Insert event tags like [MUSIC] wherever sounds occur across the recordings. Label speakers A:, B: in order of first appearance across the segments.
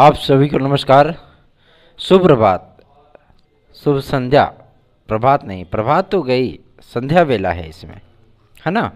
A: आप सभी को नमस्कार शुभ प्रभात शुभ संध्या प्रभात नहीं प्रभात तो गई संध्या वेला है इसमें है ना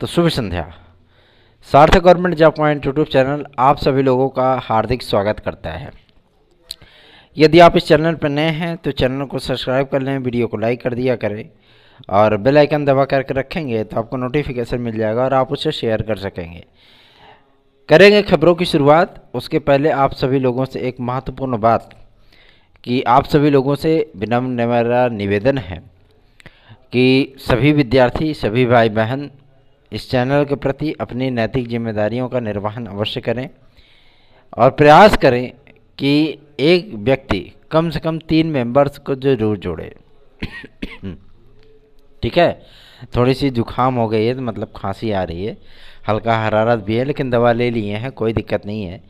A: तो शुभ संध्या Sarthak government job point YouTube channel आप सभी लोगों का हार्दिक स्वागत करता है यदि आप इस चैनल पर नए हैं तो चैनल को सब्सक्राइब कर लें वीडियो को लाइक कर दिया करें और बेल आइकन दबा करके रखेंगे तो आपको नोटिफिकेशन मिल जाएगा और आप उसे शेयर कर सकेंगे करेंगे खबरों की शुरुआत उसके पहले आप सभी लोगों से एक महत्वपूर्ण बात कि आप सभी लोगों से विनम्र मेरा निवेदन है कि सभी विद्यार्थी सभी भाई बहन इस चैनल के प्रति अपनी नैतिक जिम्मेदारियों का निर्वहन अवश्य करें और प्रयास करें कि एक व्यक्ति कम से कम तीन मेंबर्स को जरूर जोड़े [COUGHS] ठीक है थोड़ी सी जुखाम हो गई है तो मतलब खांसी आ रही है हल्का हरारत भी है लेकिन दवा ले लिए हैं कोई दिक्कत नहीं है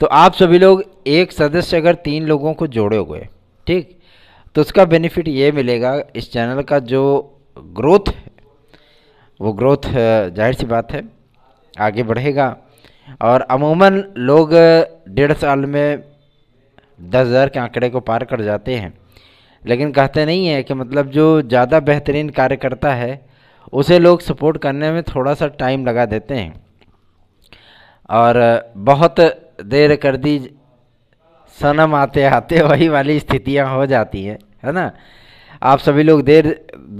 A: तो आप सभी लोग एक सदस्य अगर तीन लोगों को जोड़े हुए ठीक तो उसका बेनिफिट ये मिलेगा इस चैनल का जो ग्रोथ वो ग्रोथ जाहिर सी बात है आगे बढ़ेगा और अमूमन लोग डेढ़ साल में दस हज़ार के आंकड़े को पार कर जाते हैं लेकिन कहते नहीं है कि मतलब जो ज़्यादा बेहतरीन कार्य करता है उसे लोग सपोर्ट करने में थोड़ा सा टाइम लगा देते हैं और बहुत देर कर दी सनम आते आते [LAUGHS] वही वाली स्थितियां हो जाती हैं है ना आप सभी लोग देर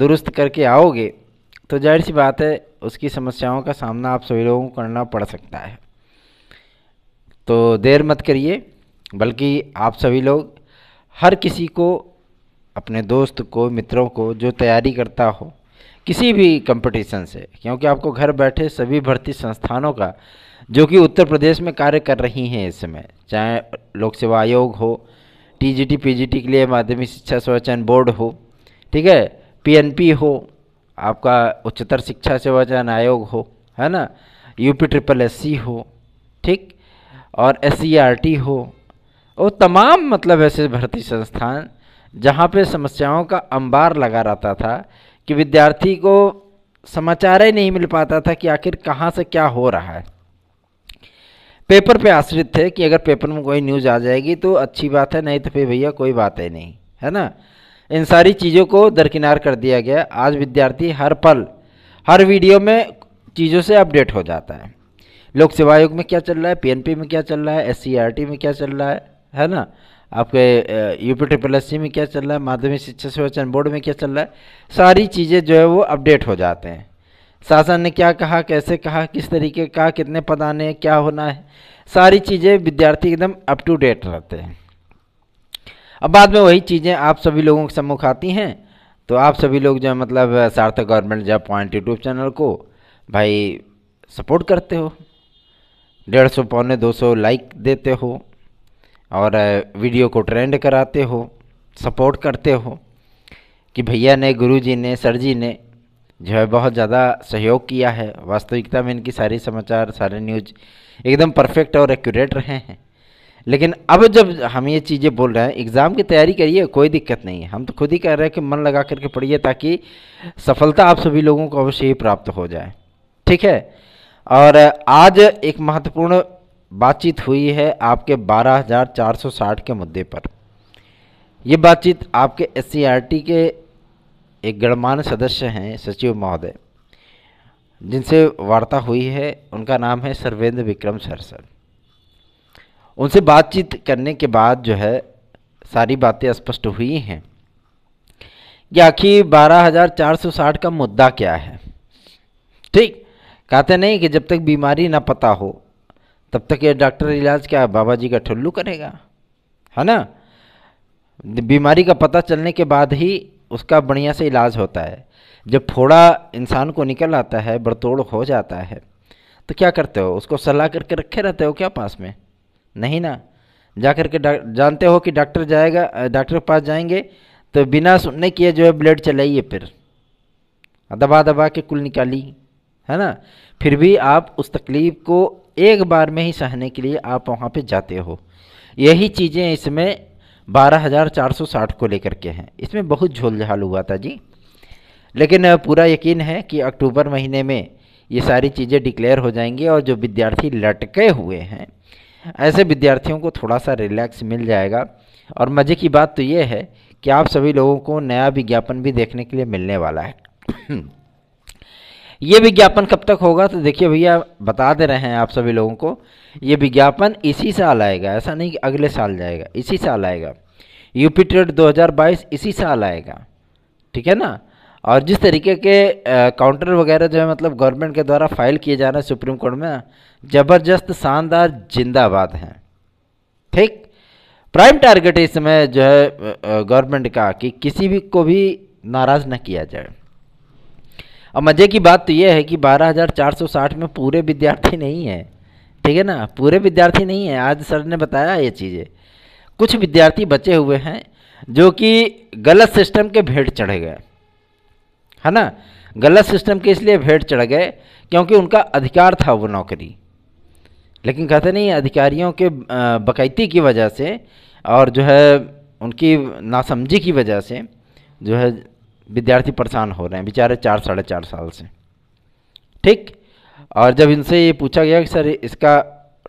A: दुरुस्त करके आओगे तो जाहिर सी बात है उसकी समस्याओं का सामना आप सभी लोगों को करना पड़ सकता है तो देर मत करिए बल्कि आप सभी लोग हर किसी को अपने दोस्त को मित्रों को जो तैयारी करता हो किसी भी कंपटीशन से क्योंकि आपको घर बैठे सभी भर्ती संस्थानों का जो कि उत्तर प्रदेश में कार्य कर रही हैं इस समय चाहे लोक सेवा आयोग हो टीजीटी पीजीटी के लिए माध्यमिक शिक्षा संरचन बोर्ड हो ठीक है पीएनपी हो आपका उच्चतर शिक्षा संरचन आयोग हो है ना यूपी ट्रिपल सी हो ठीक और टी e हो वो तमाम मतलब ऐसे भर्ती संस्थान जहाँ पे समस्याओं का अंबार लगा रहता था कि विद्यार्थी को समाचार ही नहीं मिल पाता था कि आखिर कहाँ से क्या हो रहा है पेपर पे आश्रित थे कि अगर पेपर में कोई न्यूज़ आ जाएगी तो अच्छी बात है नहीं तो फिर भैया कोई बात है नहीं है ना इन सारी चीज़ों को दरकिनार कर दिया गया आज विद्यार्थी हर पल हर वीडियो में चीज़ों से अपडेट हो जाता है लोक सेवा आयोग में क्या चल रहा है पीएनपी में क्या चल रहा है एस e में क्या चल रहा है है ना आपके यूपी ट्रिपल एस में क्या चल रहा है माध्यमिक शिक्षा संरक्षण बोर्ड में क्या चल रहा है सारी चीज़ें जो है वो अपडेट हो जाते हैं शासन ने क्या कहा कैसे कहा किस तरीके कहा कितने पद आने हैं क्या होना है सारी चीज़ें विद्यार्थी एकदम अप टू डेट रहते हैं अब बाद में वही चीज़ें आप सभी लोगों के सम्मुख आती हैं तो आप सभी लोग जो है मतलब Sarthak government job point YouTube channel को भाई सपोर्ट करते हो डेढ़ सौ पौने दो सौ लाइक देते हो और वीडियो को ट्रेंड कराते हो सपोर्ट करते हो कि भैया ने गुरुजी ने सर जी ने जो है बहुत ज़्यादा सहयोग किया है वास्तविकता में इनकी सारी समाचार सारे न्यूज एकदम परफेक्ट और एक्यूरेट रहे हैं लेकिन अब जब हम ये चीज़ें बोल रहे हैं एग्ज़ाम की तैयारी करिए कोई दिक्कत नहीं है हम तो खुद ही कह रहे हैं कि मन लगा करके पढ़िए ताकि सफलता आप सभी लोगों को अवश्य ही प्राप्त हो जाए ठीक है और आज एक महत्वपूर्ण बातचीत हुई है आपके 12,460 के मुद्दे पर ये बातचीत आपके एस e के एक गणमान्य सदस्य हैं सचिव महोदय जिनसे वार्ता हुई है उनका नाम है सर्वेंद्र विक्रम सर सर उनसे बातचीत करने के बाद जो है सारी बातें स्पष्ट हुई हैं कि आखिर 12,460 का मुद्दा क्या है ठीक कहते नहीं कि जब तक बीमारी ना पता हो तब तक ये डॉक्टर इलाज क्या बाबा जी का ठुल्लू करेगा है ना बीमारी का पता चलने के बाद ही उसका बढ़िया से इलाज होता है जब फोड़ा इंसान को निकल आता है बड़तोड़ हो जाता है तो क्या करते हो उसको सलाह करके रखे रहते हो क्या पास में नहीं ना जा कर के जानते हो कि डॉक्टर जाएगा डॉक्टर के पास जाएंगे तो बिना सुनने किए जो है ब्लड चलाइए फिर दबा दबा के कुल निकाली है ना फिर भी आप उस तकलीफ़ को एक बार में ही सहने के लिए आप वहाँ पे जाते हो यही चीज़ें इसमें 12,460 को लेकर के हैं इसमें बहुत झोलझाल हुआ था जी लेकिन पूरा यकीन है कि अक्टूबर महीने में ये सारी चीज़ें डिक्लेयर हो जाएंगी और जो विद्यार्थी लटके हुए हैं ऐसे विद्यार्थियों को थोड़ा सा रिलैक्स मिल जाएगा और मज़े की बात तो ये है कि आप सभी लोगों को नया विज्ञापन भी देखने के लिए मिलने वाला है ये विज्ञापन कब तक होगा तो देखिए भैया बता दे रहे हैं आप सभी लोगों को ये विज्ञापन इसी साल आएगा ऐसा नहीं कि अगले साल जाएगा इसी साल आएगा यूपी ट्रेड 2022 इसी साल आएगा ठीक है ना और जिस तरीके के काउंटर वगैरह जो है मतलब गवर्नमेंट के द्वारा फाइल किए जा रहे हैं सुप्रीम कोर्ट में ज़बरदस्त शानदार जिंदाबाद हैं ठीक प्राइम टारगेट इस समय जो है गवर्नमेंट का कि किसी भी को भी नाराज़ न ना किया जाए अब मज़े की बात तो यह है कि 12,460 में पूरे विद्यार्थी नहीं हैं ठीक है ना पूरे विद्यार्थी नहीं हैं आज सर ने बताया ये चीज़ें कुछ विद्यार्थी बचे हुए हैं जो कि गलत सिस्टम के भेंट चढ़ गए है ना गलत सिस्टम के इसलिए भेंट चढ़ गए क्योंकि उनका अधिकार था वो नौकरी लेकिन कहते नहीं अधिकारियों के बकैती की वजह से और जो है उनकी नासमझी की वजह से जो है विद्यार्थी परेशान हो रहे हैं बेचारे चार साढ़े चार साल से ठीक और जब इनसे ये पूछा गया कि सर इसका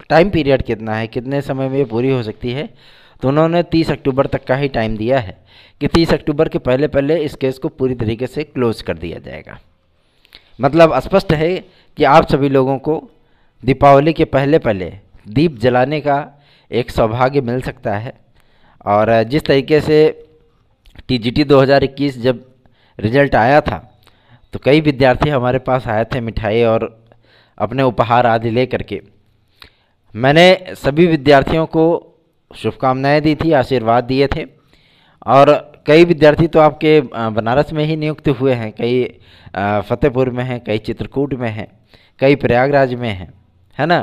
A: टाइम पीरियड कितना है कितने समय में ये पूरी हो सकती है तो उन्होंने तीस अक्टूबर तक का ही टाइम दिया है कि तीस अक्टूबर के पहले पहले इस केस को पूरी तरीके से क्लोज कर दिया जाएगा मतलब स्पष्ट है कि आप सभी लोगों को दीपावली के पहले पहले दीप जलाने का एक सौभाग्य मिल सकता है और जिस तरीके से टी 2021 जब रिजल्ट आया था तो कई विद्यार्थी हमारे पास आए थे मिठाई और अपने उपहार आदि ले करके मैंने सभी विद्यार्थियों को शुभकामनाएं दी थी आशीर्वाद दिए थे और कई विद्यार्थी तो आपके बनारस में ही नियुक्त हुए हैं कई फतेहपुर में हैं कई चित्रकूट में हैं कई प्रयागराज में हैं है ना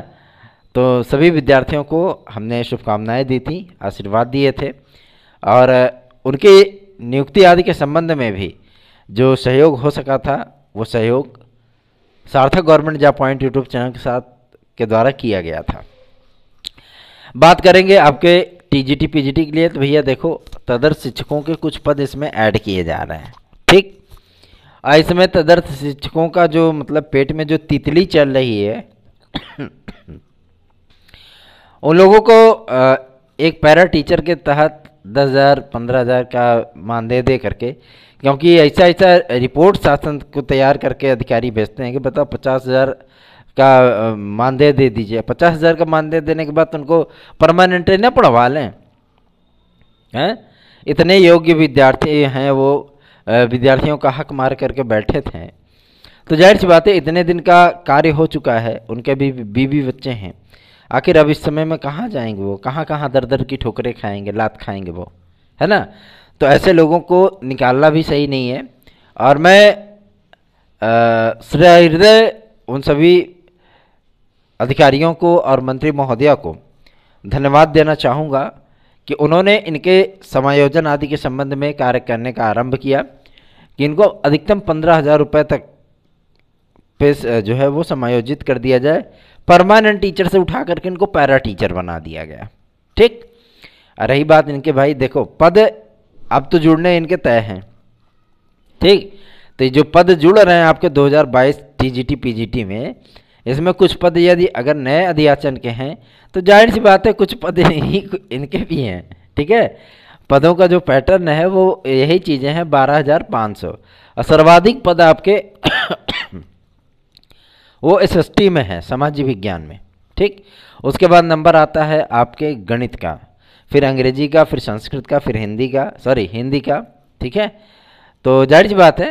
A: तो सभी विद्यार्थियों को हमने शुभकामनाएं दी थी आशीर्वाद दिए थे और उनके नियुक्ति आदि के संबंध में भी जो सहयोग हो सका था वो सहयोग सार्थक गवर्नमेंट जा पॉइंट यूट्यूब चैनल के साथ के द्वारा किया गया था बात करेंगे आपके टीजीटी पीजीटी के लिए तो भैया देखो तदर्थ शिक्षकों के कुछ पद इसमें ऐड किए जा रहे हैं ठीक इसमें तदर्थ शिक्षकों का जो मतलब पेट में जो तितली चल रही है [COUGHS] उन लोगों को एक पैरा टीचर के तहत दस हज़ार पंद्रह हज़ार का मानदेय दे करके क्योंकि ऐसा ऐसा रिपोर्ट शासन को तैयार करके अधिकारी भेजते हैं कि बताओ पचास हज़ार का मानदेय दे दीजिए पचास हज़ार का मानदेय देने के बाद उनको परमानेंटली ना पढ़वा लें हैं इतने योग्य विद्यार्थी हैं वो विद्यार्थियों का हक मार करके बैठे थे तो जाहिर सी बात है इतने दिन का कार्य हो चुका है उनके भी बीवी बच्चे हैं आखिर अब इस समय में कहाँ जाएंगे वो कहाँ कहाँ दर दर की ठोकरें खाएंगे लात खाएंगे वो है ना तो ऐसे लोगों को निकालना भी सही नहीं है और मैं हृदय उन सभी अधिकारियों को और मंत्री महोदया को धन्यवाद देना चाहूँगा कि उन्होंने इनके समायोजन आदि के संबंध में कार्य करने का आरंभ किया कि इनको अधिकतम पंद्रह हज़ार रुपये तक पे जो है वो समायोजित कर दिया जाए परमानेंट टीचर से उठा करके इनको पैरा टीचर बना दिया गया ठीक रही बात इनके भाई देखो पद अब तो जुड़ने इनके तय हैं ठीक तो जो पद जुड़ रहे हैं आपके 2022 टीजीटी पीजीटी में इसमें कुछ पद यदि अगर नए अधियाचन के हैं तो जाहिर सी बात है कुछ पद [LAUGHS] ही इनके भी हैं ठीक है पदों का जो पैटर्न है वो यही चीज़ें हैं 12,500 और सर्वाधिक पद आपके [COUGHS] वो एस में है समाज विज्ञान में ठीक उसके बाद नंबर आता है आपके गणित का फिर अंग्रेजी का फिर संस्कृत का फिर हिंदी का सॉरी हिंदी का ठीक है तो जाहिर सी बात है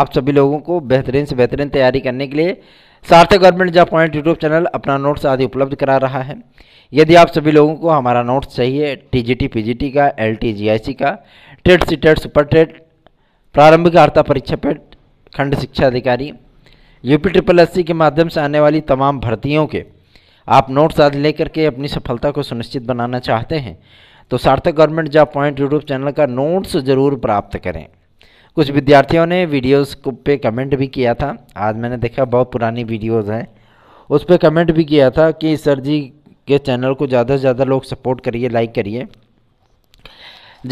A: आप सभी लोगों को बेहतरीन से बेहतरीन तैयारी करने के लिए Sarthak government job point YouTube channel अपना नोट्स आदि उपलब्ध करा रहा है यदि आप सभी लोगों को हमारा नोट्स चाहिए टीजीटी पीजीटी का एलटीजीआईसी का TET C TET super TET प्रारंभिक आर्था परीक्षा पेट खंड शिक्षा अधिकारी यूपी ट्रिपल एस के माध्यम से आने वाली तमाम भर्तियों के आप नोट्स आज लेकर के अपनी सफलता को सुनिश्चित बनाना चाहते हैं तो Sarthak government job point YouTube channel का नोट्स ज़रूर प्राप्त करें कुछ विद्यार्थियों ने वीडियोस को पे कमेंट भी किया था आज मैंने देखा बहुत पुरानी वीडियोस हैं उस पर कमेंट भी किया था कि सर जी के चैनल को ज़्यादा से ज़्यादा लोग सपोर्ट करिए लाइक करिए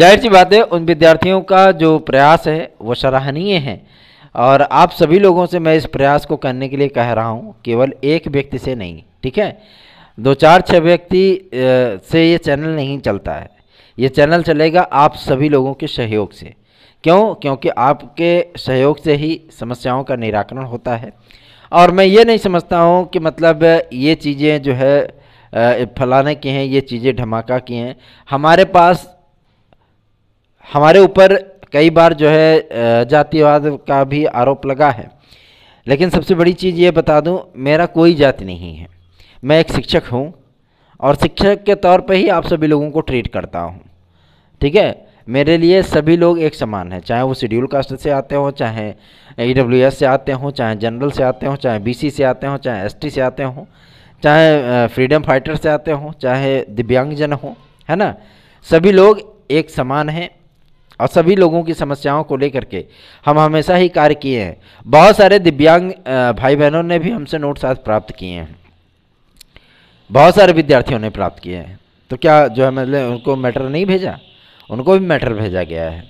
A: जाहिर सी बात है उन विद्यार्थियों का जो प्रयास है वो सराहनीय है और आप सभी लोगों से मैं इस प्रयास को करने के लिए कह रहा हूँ केवल एक व्यक्ति से नहीं ठीक है दो चार छः व्यक्ति से ये चैनल नहीं चलता है ये चैनल चलेगा आप सभी लोगों के सहयोग से क्यों क्योंकि आपके सहयोग से ही समस्याओं का निराकरण होता है और मैं ये नहीं समझता हूँ कि मतलब ये चीज़ें जो है फलाने की हैं ये चीज़ें धमाका की हैं हमारे पास हमारे ऊपर कई बार जो है जातिवाद का भी आरोप लगा है लेकिन सबसे बड़ी चीज़ ये बता दूँ मेरा कोई जाति नहीं है मैं एक शिक्षक हूँ और शिक्षक के तौर पर ही आप सभी लोगों को ट्रीट करता हूँ ठीक है मेरे लिए सभी लोग एक समान हैं चाहे वो शेड्यूल कास्ट से आते हों चाहे ई डब्ल्यू एस से आते हों चाहे जनरल से आते हों चाहे बी सी से आते हों चाहे एस टी से आते हों चाहे फ्रीडम फाइटर से आते हों चाहे दिव्यांगजन हों है ना सभी लोग एक समान हैं और सभी लोगों की समस्याओं को लेकर के हम हमेशा ही कार्य किए हैं बहुत सारे दिव्यांग भाई बहनों ने भी हमसे नोट साथ प्राप्त किए हैं बहुत सारे विद्यार्थियों ने प्राप्त किए हैं तो क्या जो है मतलब उनको मैटर नहीं भेजा उनको भी मैटर भेजा गया है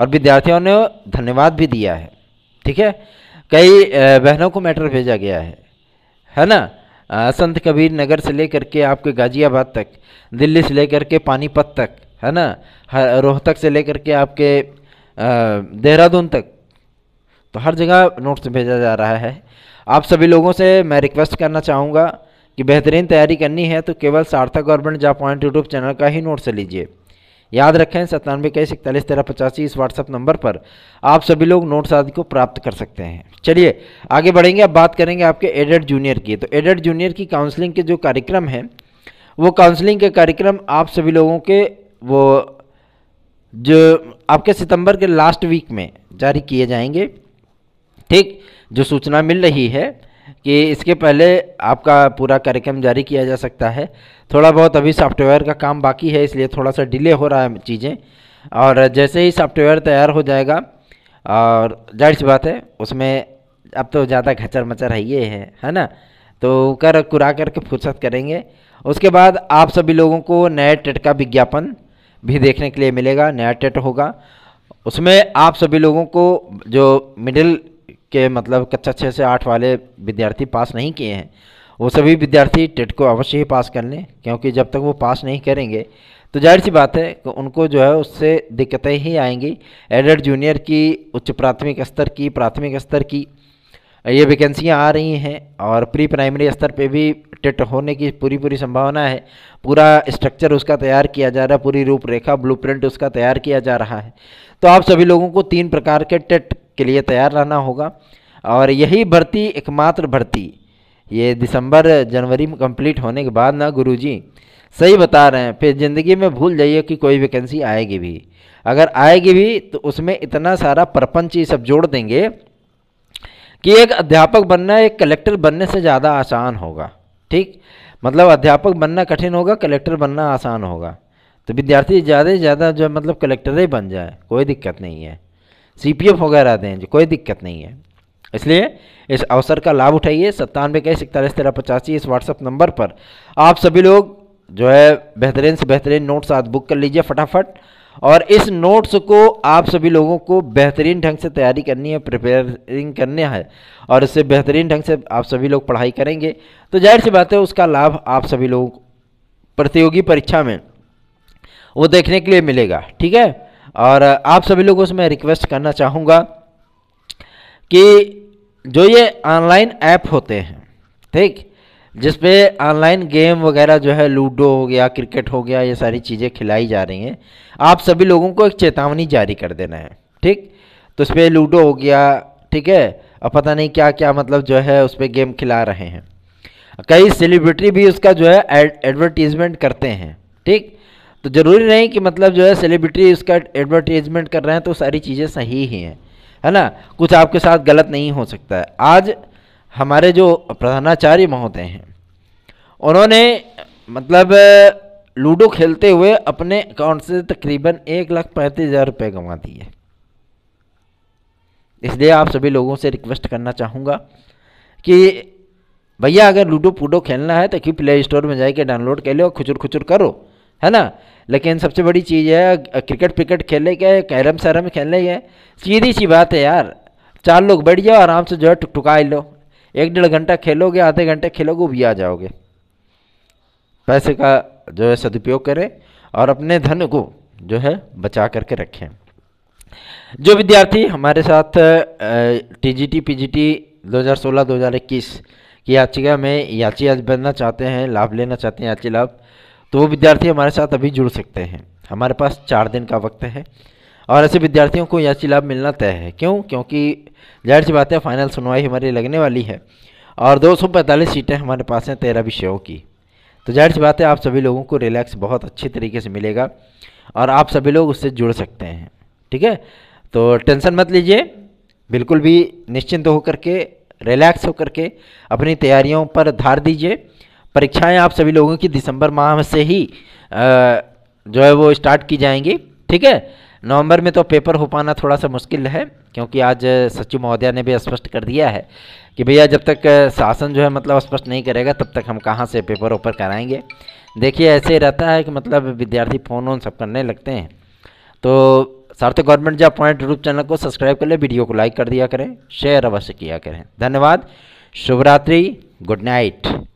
A: और विद्यार्थियों ने धन्यवाद भी दिया है ठीक है कई बहनों को मैटर भेजा गया है है ना संत कबीर नगर से लेकर के आपके गाजियाबाद तक दिल्ली से लेकर के पानीपत तक है ना रोहतक से लेकर के आपके देहरादून तक तो हर जगह नोट्स भेजा जा रहा है आप सभी लोगों से मैं रिक्वेस्ट करना चाहूँगा कि बेहतरीन तैयारी करनी है तो केवल Sarthak government job point YouTube channel का ही नोट से लीजिए याद रखें सत्तानवे इक्कीस इकतालीस तेरह पचासी इस व्हाट्सअप नंबर पर आप सभी लोग नोट्स आदि को प्राप्त कर सकते हैं चलिए आगे बढ़ेंगे अब बात करेंगे आपके एडेड जूनियर की तो एडेड जूनियर की काउंसलिंग के जो कार्यक्रम हैं वो काउंसलिंग के कार्यक्रम आप सभी लोगों के वो जो आपके सितंबर के लास्ट वीक में जारी किए जाएंगे ठीक जो सूचना मिल रही है कि इसके पहले आपका पूरा कार्यक्रम जारी किया जा सकता है थोड़ा बहुत अभी सॉफ्टवेयर का काम बाकी है इसलिए थोड़ा सा डिले हो रहा है चीज़ें और जैसे ही सॉफ्टवेयर तैयार हो जाएगा और जाहिर सी बात है उसमें अब तो ज़्यादा घचर मचर है ये है है ना तो कर कुरा करके फुर्सत करेंगे उसके बाद आप सभी लोगों को नया टेट का विज्ञापन भी देखने के लिए मिलेगा नया टेट होगा उसमें आप सभी लोगों को जो मिडिल के मतलब कक्षा अच्छा छः से आठ वाले विद्यार्थी पास नहीं किए हैं वो सभी विद्यार्थी टेट को अवश्य ही पास कर लें क्योंकि जब तक वो पास नहीं करेंगे तो जाहिर सी बात है कि उनको जो है उससे दिक्कतें ही आएंगी एडेड जूनियर की उच्च प्राथमिक स्तर की प्राथमिक स्तर की ये वैकेंसियाँ आ रही हैं और प्री प्राइमरी स्तर पे भी टेट होने की पूरी पूरी संभावना है पूरा स्ट्रक्चर उसका तैयार किया जा रहा है पूरी रूपरेखा ब्लूप्रिंट उसका तैयार किया जा रहा है तो आप सभी लोगों को तीन प्रकार के टेट के लिए तैयार रहना होगा और यही भर्ती एकमात्र भर्ती ये दिसंबर जनवरी में कंप्लीट होने के बाद ना गुरुजी सही बता रहे हैं फिर ज़िंदगी में भूल जाइए कि कोई वैकेंसी आएगी भी अगर आएगी भी तो उसमें इतना सारा प्रपंच ये सब जोड़ देंगे कि एक अध्यापक बनना एक कलेक्टर बनने से ज़्यादा आसान होगा ठीक मतलब अध्यापक बनना कठिन होगा कलेक्टर बनना आसान होगा तो विद्यार्थी ज़्यादा से ज़्यादा जो मतलब कलेक्टर ही बन जाए कोई दिक्कत नहीं है सीपीएफ वगैरह दें कोई दिक्कत नहीं है इसलिए इस अवसर का लाभ उठाइए सत्तानवे इक्कीस इकतालीस तेरह पचासी इस व्हाट्सएप नंबर पर आप सभी लोग जो है बेहतरीन से बेहतरीन नोट्स आज बुक कर लीजिए फटाफट और इस नोट्स को आप सभी लोगों को बेहतरीन ढंग से तैयारी करनी है प्रिपेयरिंग करना है और इससे बेहतरीन ढंग से आप सभी लोग पढ़ाई करेंगे तो जाहिर सी बात है उसका लाभ आप सभी लोगों को प्रतियोगी परीक्षा में वो देखने के लिए मिलेगा ठीक है और आप सभी लोगों से मैं रिक्वेस्ट करना चाहूँगा कि जो ये ऑनलाइन ऐप होते हैं ठीक जिस पे ऑनलाइन गेम वगैरह जो है लूडो हो गया क्रिकेट हो गया ये सारी चीज़ें खिलाई जा रही हैं आप सभी लोगों को एक चेतावनी जारी कर देना है ठीक तो उस पर लूडो हो गया ठीक है और पता नहीं क्या क्या मतलब जो है उस पर गेम खिला रहे हैं कई सेलिब्रिटी भी उसका जो है एडवर्टीजमेंट करते हैं ठीक तो ज़रूरी नहीं कि मतलब जो है सेलिब्रिटी उसका एडवर्टीजमेंट कर रहे हैं तो सारी चीज़ें सही ही हैं है ना कुछ आपके साथ गलत नहीं हो सकता है आज हमारे जो प्रधानाचार्य महोदय हैं उन्होंने मतलब लूडो खेलते हुए अपने अकाउंट से तकरीबन एक लाख पैंतीस हज़ार रुपये गंवा दिए इसलिए आप सभी लोगों से रिक्वेस्ट करना चाहूँगा कि भैया अगर लूडो पूडो खेलना है तो कि प्ले स्टोर में जाके डाउनलोड कर लो खुचुर खुचुर करो है ना लेकिन सबसे बड़ी चीज़ है क्रिकेट क्रिकेट खेले गए कैरम सैरम खेलने गए सीधी सी बात है यार चार लोग बैठ जाओ आराम से जो है टुकटुका लो एक डेढ़ घंटा खेलोगे आधे घंटे खेलोगे भी आ जाओगे पैसे का जो है सदुपयोग करें और अपने धन को जो है बचा करके रखें जो विद्यार्थी हमारे साथ टीजीटी पीजीटी 2016-2021 की याचिका में याची आज बनना चाहते हैं लाभ लेना चाहते हैं याची लाभ तो वो विद्यार्थी हमारे साथ अभी जुड़ सकते हैं हमारे पास चार दिन का वक्त है और ऐसे विद्यार्थियों को याची लाभ मिलना तय है क्यों क्योंकि जाहिर सी बात है फाइनल सुनवाई हमारी लगने वाली है और 245 सीटें हमारे पास हैं तेरह विषयों की तो जाहिर सी बात है आप सभी लोगों को रिलैक्स बहुत अच्छे तरीके से मिलेगा और आप सभी लोग उससे जुड़ सकते हैं ठीक है तो टेंशन मत लीजिए बिल्कुल भी निश्चिंत होकर के रिलैक्स होकर के अपनी तैयारियों पर धार दीजिए परीक्षाएं आप सभी लोगों की दिसंबर माह से ही जो है वो स्टार्ट की जाएंगी ठीक है नवंबर में तो पेपर हो पाना थोड़ा सा मुश्किल है क्योंकि आज सचिव महोदया ने भी स्पष्ट कर दिया है कि भैया जब तक शासन जो है मतलब स्पष्ट नहीं करेगा तब तक हम कहाँ से पेपर ओपर कराएंगे देखिए ऐसे रहता है कि मतलब विद्यार्थी फ़ोन वोन सब करने लगते हैं तो सार्थक गवर्नमेंट जो पॉइंट यूट्यूब चैनल को सब्सक्राइब कर ले वीडियो को लाइक कर दिया करें शेयर अवश्य किया करें धन्यवाद शुभरात्रि गुड नाइट